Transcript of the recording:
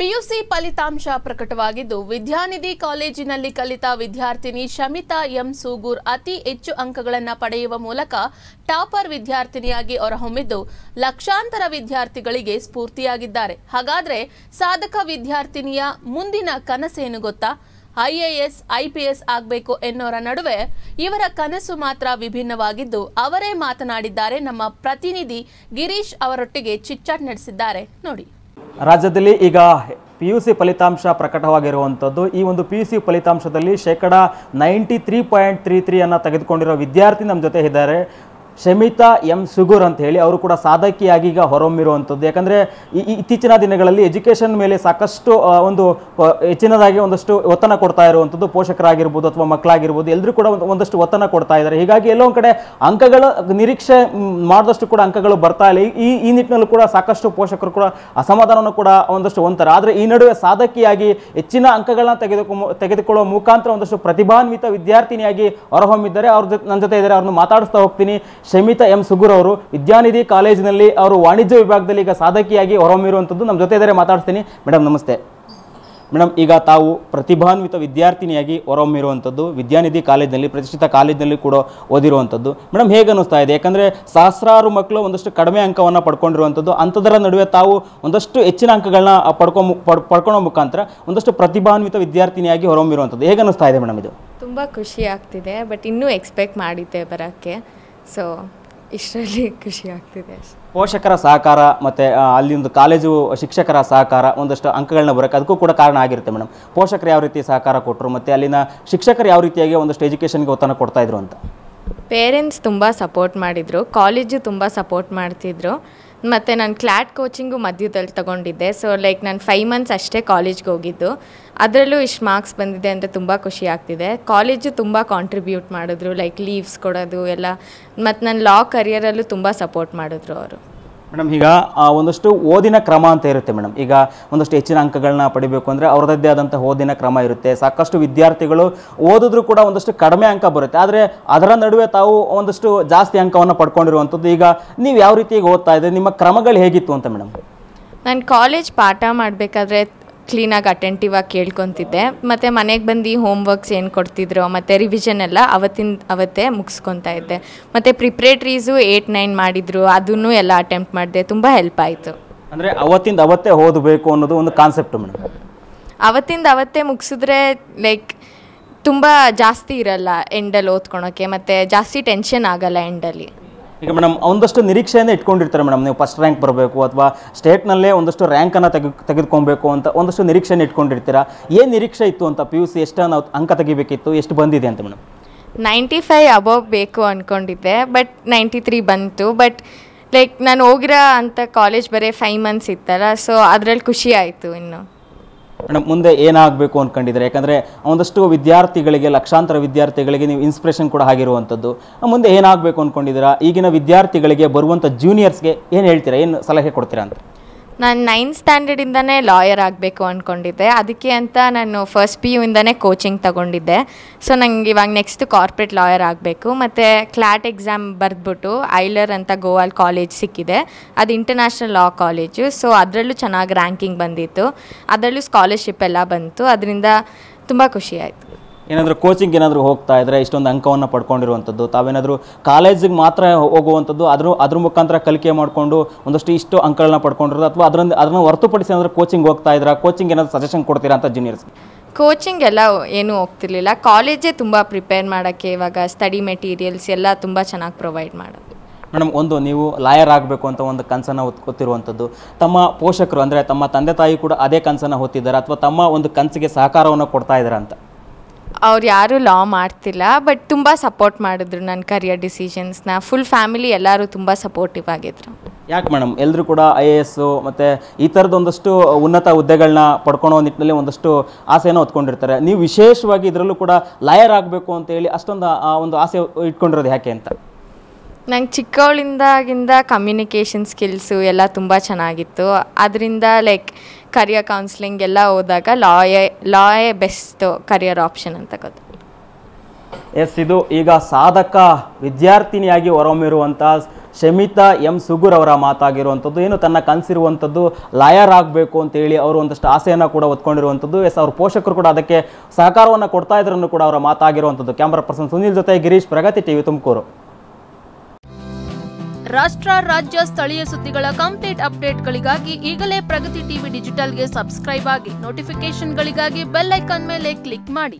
PUC ಫಲಿತಾಂಶ ಪ್ರಕಟವಾಗಿದ್ದು ವಿದ್ಯಾನಿಧಿ ಕಾಲೇಜಿನಲ್ಲಿ ಕಲಿತ ವಿದ್ಯಾರ್ಥಿನಿ ಶಮಿತಾ ಎಂ ಸೂಗೂರ್ ಅತಿ ಹೆಚ್ಚು ಅಂಕಗಳನ್ನು ಪಡೆಯುವ ಮೂಲಕ ಟಾಪರ್ ವಿದ್ಯಾರ್ಥಿನಿಯಾಗಿ ಹೊರಹೊಮ್ಮಿದ್ದು ಲಕ್ಷಾಂತರ ವಿದ್ಯಾರ್ಥಿಗಳಿಗೆ ಸ್ಫೂರ್ತಿಯಾಗಿದ್ದಾರೆ ಹಾಗಾದರೆ ಸಾಧಕ ವಿದ್ಯಾರ್ಥಿನಿಯ ಮುಂದಿನ ಕನಸೇನು ಗೊತ್ತಾ ಐಎಎಸ್ ಐಪಿಎಸ್ ಆಗಬೇಕು ಎನ್ನುವರ ನಡುವೆ ಇವರ ಕನಸು ಮಾತ್ರ ವಿಭಿನ್ನವಾಗಿದ್ದು ಅವರೇ ಮಾತನಾಡಿದ್ದಾರೆ ನಮ್ಮ ಪ್ರತಿನಿಧಿ ಗಿರೀಶ್ ಅವರೊಟ್ಟಿಗೆ ಚಿಚ್ಚಾಟ್ ನಡೆಸಿದ್ದಾರೆ ನೋಡಿ ರಾಜ್ಯದಲ್ಲಿ ಈಗ ಪಿ ಯು ಸಿ ಫಲಿತಾಂಶ ಪ್ರಕಟವಾಗಿರುವಂಥದ್ದು ಈ ಒಂದು ಪಿ ಯು ಸಿ ಫಲಿತಾಂಶದಲ್ಲಿ ಶೇಕಡ ನೈಂಟಿ ತ್ರೀ ಪಾಯಿಂಟ್ ತ್ರೀ ತ್ರೀಯನ್ನು ತೆಗೆದುಕೊಂಡಿರೋ ವಿದ್ಯಾರ್ಥಿ ನಮ್ಮ ಜೊತೆ ಇದ್ದಾರೆ ಶಮಿತಾ ಎಂ ಸುಗೂರ್ ಅಂತ ಹೇಳಿ ಅವರು ಕೂಡ ಸಾಧಕಿಯಾಗಿ ಈಗ ಹೊರಹೊಮ್ಮಿರುವಂಥದ್ದು ಯಾಕಂದರೆ ಇತ್ತೀಚಿನ ದಿನಗಳಲ್ಲಿ ಎಜುಕೇಷನ್ ಮೇಲೆ ಸಾಕಷ್ಟು ಒಂದು ಹೆಚ್ಚಿನದಾಗಿ ಒಂದಷ್ಟು ಒತ್ತನ ಕೊಡ್ತಾ ಇರುವಂಥದ್ದು ಪೋಷಕರಾಗಿರ್ಬೋದು ಅಥವಾ ಮಕ್ಕಳಾಗಿರ್ಬೋದು ಎಲ್ಲರೂ ಕೂಡ ಒಂದಷ್ಟು ಒತ್ತನ ಕೊಡ್ತಾ ಇದ್ದಾರೆ ಹೀಗಾಗಿ ಎಲ್ಲೋ ಒಂದು ಕಡೆ ಅಂಕಗಳ ನಿರೀಕ್ಷೆ ಮಾಡಿದಷ್ಟು ಕೂಡ ಅಂಕಗಳು ಬರ್ತಾ ಇಲ್ಲ ಈ ಈ ನಿಟ್ಟಿನಲ್ಲೂ ಕೂಡ ಸಾಕಷ್ಟು ಪೋಷಕರು ಕೂಡ ಅಸಮಾಧಾನವನ್ನು ಕೂಡ ಒಂದಷ್ಟು ಹೊಂತಾರೆ ಆದರೆ ಈ ನಡುವೆ ಸಾಧಕಿಯಾಗಿ ಹೆಚ್ಚಿನ ಅಂಕಗಳನ್ನ ತೆಗೆದುಕೊ ತೆಗೆದುಕೊಳ್ಳುವ ಮುಖಾಂತರ ಒಂದಷ್ಟು ಪ್ರತಿಭಾನ್ವಿತ ವಿದ್ಯಾರ್ಥಿನಿಯಾಗಿ ಹೊರಹೊಮ್ಮಿದ್ದಾರೆ ಅವ್ರ ನನ್ನ ಜೊತೆ ಇದ್ದಾರೆ ಅವ್ರನ್ನ ಮಾತಾಡಿಸ್ತಾ ಹೋಗ್ತೀನಿ ಶಮಿತ ಎಂ ಸುಗುರ್ ಅವರು ವಿದ್ಯಾನಿಧಿ ಕಾಲೇಜಿನಲ್ಲಿ ಅವರು ವಾಣಿಜ್ಯ ವಿಭಾಗದಲ್ಲಿ ಈಗ ಸಾಧಕಿಯಾಗಿ ಹೊರಹೊಮ್ಮಿರುವಂಥದ್ದು ನಮ್ಮ ಜೊತೆ ಇದ್ದಾರೆ ಮಾತಾಡ್ತೀನಿ ಮೇಡಮ್ ನಮಸ್ತೆ ಮೇಡಮ್ ಈಗ ತಾವು ಪ್ರತಿಭಾನ್ವಿತ ವಿದ್ಯಾರ್ಥಿನಿಯಾಗಿ ಹೊರಹೊಮ್ಮಿರುವಂಥದ್ದು ವಿದ್ಯಾನಿಧಿ ಕಾಲೇಜಿನಲ್ಲಿ ಪ್ರತಿಷ್ಠಿತ ಕಾಲೇಜಿನಲ್ಲಿ ಕೂಡ ಓದಿರುವಂಥದ್ದು ಮೇಡಮ್ ಹೇಗೆ ಅನ್ನಿಸ್ತಾ ಇದೆ ಯಾಕಂದರೆ ಸಹಸ್ರಾರು ಮಕ್ಕಳು ಒಂದಷ್ಟು ಕಡಿಮೆ ಅಂಕವನ್ನು ಪಡ್ಕೊಂಡಿರುವಂಥದ್ದು ಅಂಥದರ ನಡುವೆ ತಾವು ಒಂದಷ್ಟು ಹೆಚ್ಚಿನ ಅಂಕಗಳನ್ನ ಪಡ್ಕೊ ಪಡ್ ಮುಖಾಂತರ ಒಂದಷ್ಟು ಪ್ರತಿಭಾನ್ವಿತ ವಿದ್ಯಾರ್ಥಿನಿಯಾಗಿ ಹೊರಹೊಮ್ಮಿರುವಂಥದ್ದು ಹೇಗೆ ಅನ್ನಿಸ್ತಾ ಇದೆ ಮೇಡಮ್ ಇದು ತುಂಬ ಖುಷಿ ಆಗ್ತಿದೆ ಬಟ್ ಇನ್ನೂ ಎಕ್ಸ್ಪೆಕ್ಟ್ ಮಾಡಿದ್ದೆ ಬರೋಕ್ಕೆ ಸೊ ಇಷ್ಟರಲ್ಲಿ ಖುಷಿ ಆಗ್ತಿದೆ ಪೋಷಕರ ಸಹಕಾರ ಮತ್ತು ಅಲ್ಲಿ ಕಾಲೇಜು ಶಿಕ್ಷಕರ ಸಹಕಾರ ಒಂದಷ್ಟು ಅಂಕಗಳನ್ನ ಬರೋಕ್ಕೆ ಅದಕ್ಕೂ ಕೂಡ ಕಾರಣ ಆಗಿರುತ್ತೆ ಮೇಡಮ್ ಪೋಷಕರು ಯಾವ ರೀತಿ ಸಹಕಾರ ಕೊಟ್ಟರು ಮತ್ತು ಅಲ್ಲಿನ ಶಿಕ್ಷಕರು ಯಾವ ರೀತಿಯಾಗಿ ಒಂದಷ್ಟು ಎಜುಕೇಷನ್ಗೆ ಒತ್ತನ್ನು ಕೊಡ್ತಾಯಿದ್ರು ಅಂತ ಪೇರೆಂಟ್ಸ್ ತುಂಬ ಸಪೋರ್ಟ್ ಮಾಡಿದರು ಕಾಲೇಜು ತುಂಬ ಸಪೋರ್ಟ್ ಮಾಡ್ತಿದ್ರು ಮತ್ತು ನಾನು ಕ್ಲಾಟ್ ಕೋಚಿಂಗು ಮಧ್ಯದಲ್ಲಿ ತಗೊಂಡಿದ್ದೆ ಸೊ ಲೈಕ್ ನಾನು ಫೈವ್ ಮಂತ್ಸ್ ಅಷ್ಟೇ ಕಾಲೇಜ್ಗೆ ಹೋಗಿದ್ದು ಅದರಲ್ಲೂ ಇಷ್ಟು ಮಾರ್ಕ್ಸ್ ಬಂದಿದೆ ಅಂದರೆ ತುಂಬ ಖುಷಿ ಆಗ್ತಿದೆ ಕಾಲೇಜು ತುಂಬ ಕಾಂಟ್ರಿಬ್ಯೂಟ್ ಮಾಡಿದ್ರು ಲೈಕ್ ಲೀವ್ಸ್ ಕೊಡೋದು ಎಲ್ಲ ಮತ್ತು ನನ್ನ ಲಾ ಕರಿಯರಲ್ಲೂ ತುಂಬ ಸಪೋರ್ಟ್ ಮಾಡಿದ್ರು ಅವರು ಮೇಡಮ್ ಈಗ ಒಂದಷ್ಟು ಓದಿನ ಕ್ರಮ ಅಂತ ಇರುತ್ತೆ ಮೇಡಮ್ ಈಗ ಒಂದಷ್ಟು ಹೆಚ್ಚಿನ ಅಂಕಗಳನ್ನ ಪಡಿಬೇಕು ಅಂದರೆ ಅವರದ್ದೇ ಆದಂಥ ಓದಿನ ಕ್ರಮ ಇರುತ್ತೆ ಸಾಕಷ್ಟು ವಿದ್ಯಾರ್ಥಿಗಳು ಓದಿದ್ರು ಕೂಡ ಒಂದಷ್ಟು ಕಡಿಮೆ ಅಂಕ ಬರುತ್ತೆ ಆದರೆ ಅದರ ನಡುವೆ ತಾವು ಒಂದಷ್ಟು ಜಾಸ್ತಿ ಅಂಕವನ್ನು ಪಡ್ಕೊಂಡಿರುವಂಥದ್ದು ಈಗ ನೀವು ಯಾವ ರೀತಿ ಓದ್ತಾ ಇದ್ದೀರಿ ನಿಮ್ಮ ಕ್ರಮಗಳು ಹೇಗಿತ್ತು ಅಂತ ಮೇಡಮ್ ನಾನು ಕಾಲೇಜ್ ಪಾಠ ಮಾಡಬೇಕಾದ್ರೆ ಕ್ಲೀನಾಗಿ ಅಟೆಂಟಿವ್ ಆಗಿ ಕೇಳ್ಕೊತಿದ್ದೆ ಮತ್ತು ಮನೆಗೆ ಬಂದು ಹೋಮ್ ವರ್ಕ್ಸ್ ಏನು ಕೊಡ್ತಿದ್ರು ಮತ್ತು ರಿವಿಷನ್ ಎಲ್ಲ ಅವತ್ತಿನ ಅವತ್ತೇ ಮುಗಿಸ್ಕೊತಾ ಇದ್ದೆ ಮತ್ತು ಪ್ರಿಪ್ರೇಟ್ರೀಸು ಏಯ್ಟ್ ನೈನ್ ಮಾಡಿದ್ರು ಅದನ್ನು ಎಲ್ಲ ಅಟೆಂಪ್ಟ್ ಮಾಡಿದೆ ತುಂಬ ಹೆಲ್ಪ್ ಆಯಿತು ಅಂದರೆ ಅವತ್ತಿಂದ ಅವತ್ತೇ ಓದಬೇಕು ಅನ್ನೋದು ಒಂದು ಕಾನ್ಸೆಪ್ಟ್ ಮೇಡಮ್ ಅವತ್ತಿಂದ ಅವತ್ತೇ ಮುಗಿಸಿದ್ರೆ ಲೈಕ್ ತುಂಬ ಜಾಸ್ತಿ ಇರಲ್ಲ ಎಂಡಲ್ಲಿ ಓದ್ಕೊಳೋಕ್ಕೆ ಮತ್ತು ಜಾಸ್ತಿ ಟೆನ್ಷನ್ ಆಗಲ್ಲ ಎಂಡಲ್ಲಿ ಈಗ ಮೇಡಮ್ ಒಂದಷ್ಟು ನಿರೀಕ್ಷೆಯನ್ನು ಇಟ್ಕೊಂಡಿರ್ತಾರೆ ಮೇಡಮ್ ನೀವು ಫಸ್ಟ್ ರ್ಯಾಂಕ್ ಬರಬೇಕು ಅಥವಾ ಸ್ಟೇಟ್ನಲ್ಲೇ ಒಂದಷ್ಟು ರ್ಯಾಂಕನ್ನು ತೆಗೆ ತೆಗೆದುಕೊಬೇಕು ಅಂತ ಒಂದಷ್ಟು ನಿರೀಕ್ಷೆಯನ್ನು ಇಟ್ಕೊಂಡಿರ್ತೀರಾ ಏನು ನಿರೀಕ್ಷೆ ಇತ್ತು ಅಂತ ಪಿ ಯು ಸಿ ಎಷ್ಟು ನಾವು ಅಂಕ ತೆಗಿಬೇಕಿತ್ತು ಎಷ್ಟು ಬಂದಿದೆ ಅಂತ ಮೇಡಮ್ ನೈಂಟಿ ಫೈವ್ ಅಬವ್ ಬೇಕು ಅಂದ್ಕೊಂಡಿದ್ದೆ ಬಟ್ ನೈಂಟಿ ತ್ರೀ ಬಂತು ಬಟ್ ಲೈಕ್ ನಾನು ಹೋಗಿರೋ ಅಂಥ ಕಾಲೇಜ್ ಬರೀ ಫೈವ್ ಮಂತ್ಸ್ ಇತ್ತಲ್ಲ ಸೊ ಅದರಲ್ಲಿ ಖುಷಿ ಆಯಿತು ಇನ್ನು ಮೇಡಮ್ ಮುಂದೆ ಏನಾಗಬೇಕು ಅಂದ್ಕೊಂಡಿದ್ದಾರೆ ಯಾಕಂದರೆ ಒಂದಷ್ಟು ವಿದ್ಯಾರ್ಥಿಗಳಿಗೆ ಲಕ್ಷಾಂತರ ವಿದ್ಯಾರ್ಥಿಗಳಿಗೆ ನೀವು ಇನ್ಸ್ಪಿರೇಷನ್ ಕೂಡ ಆಗಿರುವಂಥದ್ದು ಮುಂದೆ ಏನಾಗಬೇಕು ಅಂದ್ಕೊಂಡಿದ್ದೀರಾ ಈಗಿನ ವಿದ್ಯಾರ್ಥಿಗಳಿಗೆ ಬರುವಂಥ ಜೂನಿಯರ್ಸ್ಗೆ ಏನು ಹೇಳ್ತೀರಾ ಏನು ಸಲಹೆ ಕೊಡ್ತೀರಾ ಅಂತ ನಾನು ನೈನ್ತ್ ಸ್ಟ್ಯಾಂಡರ್ಡಿಂದನೇ ಲಾಯರ್ ಆಗಬೇಕು ಅಂದ್ಕೊಂಡಿದ್ದೆ ಅದಕ್ಕೆ ಅಂತ ನಾನು ಫಸ್ಟ್ ಪಿ ಇಂದನೇ ಕೋಚಿಂಗ್ ತಗೊಂಡಿದ್ದೆ ಸೊ ನಂಗೆ ಇವಾಗ ನೆಕ್ಸ್ಟ್ ಕಾರ್ಪೊರೇಟ್ ಲಾಯರ್ ಆಗಬೇಕು ಮತ್ತು ಕ್ಲಾಟ್ ಎಕ್ಸಾಮ್ ಬರೆದ್ಬಿಟ್ಟು ಐಲರ್ ಅಂತ ಗೋವಾಲ್ ಕಾಲೇಜ್ ಸಿಕ್ಕಿದೆ ಅದು ಇಂಟರ್ನ್ಯಾಷನಲ್ ಲಾ ಕಾಲೇಜು ಸೊ ಅದರಲ್ಲೂ ಚೆನ್ನಾಗಿ ರ್ಯಾಂಕಿಂಗ್ ಬಂದಿತ್ತು ಅದರಲ್ಲೂ ಸ್ಕಾಲರ್ಶಿಪ್ ಎಲ್ಲ ಬಂತು ಅದರಿಂದ ತುಂಬ ಖುಷಿ ಏನಾದರೂ ಕೋಚಿಂಗ್ ಏನಾದರೂ ಹೋಗ್ತಾ ಇದ್ದರೆ ಇಷ್ಟೊಂದು ಅಂಕವನ್ನು ಪಡ್ಕೊಂಡಿರುವಂಥದ್ದು ತಾವೇನಾದರೂ ಕಾಲೇಜಿಗೆ ಮಾತ್ರ ಹೋಗುವಂಥದ್ದು ಅದ್ರ ಅದ್ರ ಮುಖಾಂತರ ಕಲಿಕೆ ಮಾಡಿಕೊಂಡು ಒಂದಷ್ಟು ಇಷ್ಟು ಅಂಕಗಳನ್ನ ಪಡ್ಕೊಂಡಿರೋದು ಅಥವಾ ಅದರಿಂದ ಅದನ್ನು ಹೊರತುಪಡಿಸಿ ಏನಾದರೂ ಕೋಚಿಂಗ್ ಹೋಗ್ತಾ ಇದ್ರೆ ಕೋಚಿಂಗ್ ಏನಾದರೂ ಸಜೆಷನ್ ಕೊಡ್ತೀರಾ ಅಂತ ಜೂನಿಯರ್ಸ್ ಕೋಚಿಂಗ್ ಎಲ್ಲ ಏನೂ ಹೋಗ್ತಿರ್ಲಿಲ್ಲ ಕಾಲೇಜೇ ತುಂಬ ಪ್ರಿಪೇರ್ ಮಾಡೋಕ್ಕೆ ಇವಾಗ ಸ್ಟಡಿ ಮೆಟೀರಿಯಲ್ಸ್ ಎಲ್ಲ ತುಂಬ ಚೆನ್ನಾಗಿ ಪ್ರೊವೈಡ್ ಮಾಡೋದು ಮೇಡಮ್ ಒಂದು ನೀವು ಲಾಯರ್ ಆಗಬೇಕು ಅಂತ ಒಂದು ಕನಸನ್ನು ಹೊತ್ತಿರುವಂಥದ್ದು ತಮ್ಮ ಪೋಷಕರು ಅಂದರೆ ತಮ್ಮ ತಂದೆ ತಾಯಿ ಕೂಡ ಅದೇ ಕನಸನ್ನು ಹೊತ್ತಿದ್ದಾರೆ ಅಥವಾ ತಮ್ಮ ಒಂದು ಕನಸಿಗೆ ಸಹಕಾರವನ್ನು ಕೊಡ್ತಾ ಇದ್ದಾರೆ ಅಂತ ಅವ್ರು ಯಾರೂ ಲಾ ಮಾಡ್ತಿಲ್ಲ ಬಟ್ ತುಂಬ ಸಪೋರ್ಟ್ ಮಾಡಿದ್ರು ನನ್ನ ಕರಿಯರ್ ಡಿಸಿಷನ್ಸ್ನ ಫುಲ್ ಫ್ಯಾಮಿಲಿ ಎಲ್ಲರೂ ತುಂಬ ಸಪೋರ್ಟಿವ್ ಆಗಿದ್ರು ಯಾಕೆ ಮೇಡಮ್ ಎಲ್ಲರೂ ಕೂಡ ಐ ಎ ಎಸ್ ಮತ್ತು ಈ ಥರದ ಒಂದಷ್ಟು ಉನ್ನತ ಹುದ್ದೆಗಳನ್ನ ಪಡ್ಕೊಳೋ ನಿಟ್ಟಿನಲ್ಲಿ ಒಂದಷ್ಟು ಆಸೆಯನ್ನು ಹೊತ್ಕೊಂಡಿರ್ತಾರೆ ನೀವು ವಿಶೇಷವಾಗಿ ಇದರಲ್ಲೂ ಕೂಡ ಲಾಯರ್ ಆಗಬೇಕು ಅಂತೇಳಿ ಅಷ್ಟೊಂದು ಒಂದು ಆಸೆ ಇಟ್ಕೊಂಡಿರೋದು ಯಾಕೆ ಅಂತ ನಂಗೆ ಚಿಕ್ಕವಳಿಂದಾಗಿಂದ ಕಮ್ಯುನಿಕೇಷನ್ ಸ್ಕಿಲ್ಸು ಎಲ್ಲ ತುಂಬ ಚೆನ್ನಾಗಿತ್ತು ಅದರಿಂದ ಲೈಕ್ ಕರಿಯರ್ ಕೌನ್ಸಿಲಿಂಗ್ ಎಲ್ಲ ಹೋದಾಗ ಲಾಯೇ ಲಾಯೇ ಬೆಸ್ಟ್ ಕರಿಯರ್ ಆಪ್ಷನ್ ಅಂತ ಗೊತ್ತು ಎಸ್ ಇದು ಈಗ ಸಾಧಕ ವಿದ್ಯಾರ್ಥಿನಿಯಾಗಿ ಹೊರಹೊಮ್ಮಿರುವಂಥ ಶಮಿತಾ ಎಂ ಸುಗುರ್ ಅವರ ಮಾತಾಗಿರುವಂಥದ್ದು ಏನು ತನ್ನ ಕನಸಿರುವಂಥದ್ದು ಲಾಯರ್ ಆಗಬೇಕು ಅಂತೇಳಿ ಅವರು ಒಂದಷ್ಟು ಆಸೆಯನ್ನು ಕೂಡ ಹೊತ್ಕೊಂಡಿರುವಂಥದ್ದು ಎಸ್ ಅವ್ರ ಪೋಷಕರು ಕೂಡ ಅದಕ್ಕೆ ಸಹಕಾರವನ್ನು ಕೊಡ್ತಾ ಇದ್ರೂ ಕೂಡ ಅವರ ಮಾತಾಗಿರುವಂಥದ್ದು ಕ್ಯಾಮ್ರಾ ಪರ್ಸನ್ ಸುನಿಲ್ ಜೊತೆ ಗಿರೀಶ್ ಪ್ರಗತಿ ಟಿವಿ ತುಮಕೂರು ರಾಷ್ಟ್ರ ರಾಜ್ಯ ಸ್ಥಳೀಯ ಸುದ್ದಿಗಳ ಕಂಪ್ಲೀಟ್ ಅಪ್ಡೇಟ್ಗಳಿಗಾಗಿ ಈಗಲೇ ಪ್ರಗತಿ ಟಿವಿ ಡಿಜಿಟಲ್ಗೆ ಸಬ್ಸ್ಕ್ರೈಬ್ ಆಗಿ ನೋಟಿಫಿಕೇಶನ್ಗಳಿಗಾಗಿ ಬೆಲ್ ಐಕಾನ್ ಮೇಲೆ ಕ್ಲಿಕ್ ಮಾಡಿ